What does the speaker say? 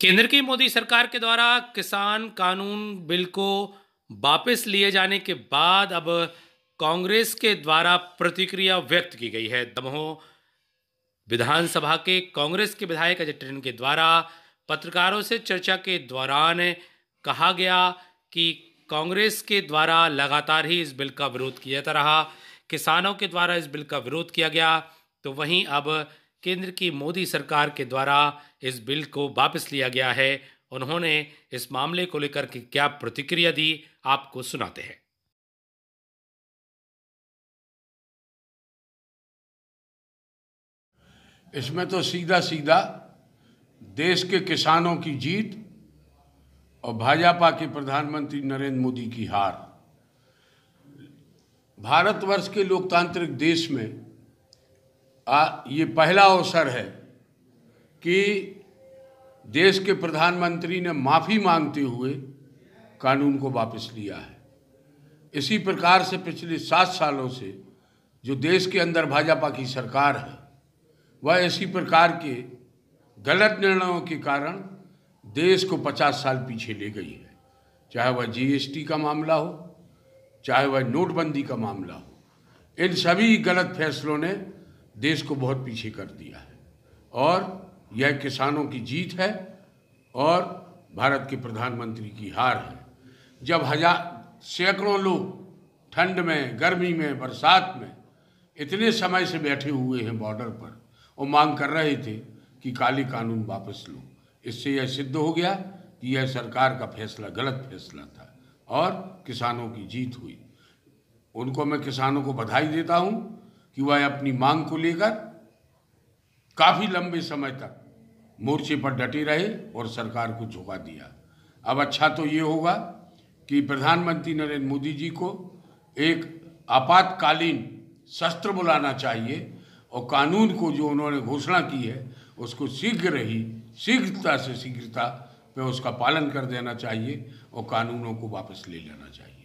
केंद्र की मोदी सरकार के द्वारा किसान कानून बिल को वापस लिए जाने के बाद अब कांग्रेस के द्वारा प्रतिक्रिया व्यक्त की गई है दमोह विधानसभा के कांग्रेस के विधायक अजय टंडन के द्वारा पत्रकारों से चर्चा के दौरान कहा गया कि कांग्रेस के द्वारा लगातार ही इस बिल का विरोध किया जाता रहा किसानों के द्वारा इस बिल का विरोध किया गया तो वहीं अब केंद्र की मोदी सरकार के द्वारा इस बिल को वापस लिया गया है उन्होंने इस मामले को लेकर के क्या प्रतिक्रिया दी आपको सुनाते हैं इसमें तो सीधा सीधा देश के किसानों की जीत और भाजपा के प्रधानमंत्री नरेंद्र मोदी की हार भारतवर्ष के लोकतांत्रिक देश में आ, ये पहला अवसर है कि देश के प्रधानमंत्री ने माफ़ी मांगते हुए कानून को वापस लिया है इसी प्रकार से पिछले सात सालों से जो देश के अंदर भाजपा की सरकार है वह इसी प्रकार के गलत निर्णयों के कारण देश को 50 साल पीछे ले गई है चाहे वह जीएसटी का मामला हो चाहे वह नोटबंदी का मामला हो इन सभी गलत फैसलों ने देश को बहुत पीछे कर दिया है और यह किसानों की जीत है और भारत के प्रधानमंत्री की हार है जब हजार सैकड़ों लोग ठंड में गर्मी में बरसात में इतने समय से बैठे हुए हैं बॉर्डर पर और मांग कर रहे थे कि काले कानून वापस लो इससे यह सिद्ध हो गया कि यह सरकार का फैसला गलत फैसला था और किसानों की जीत हुई उनको मैं किसानों को बधाई देता हूँ कि वह अपनी मांग को लेकर काफ़ी लंबे समय तक मोर्चे पर डटे रहे और सरकार को झुका दिया अब अच्छा तो ये होगा कि प्रधानमंत्री नरेंद्र मोदी जी को एक आपातकालीन शस्त्र बुलाना चाहिए और कानून को जो उन्होंने घोषणा की है उसको शीघ्र ही शीघ्रता से शीघ्रता में उसका पालन कर देना चाहिए और कानूनों को वापस ले लेना चाहिए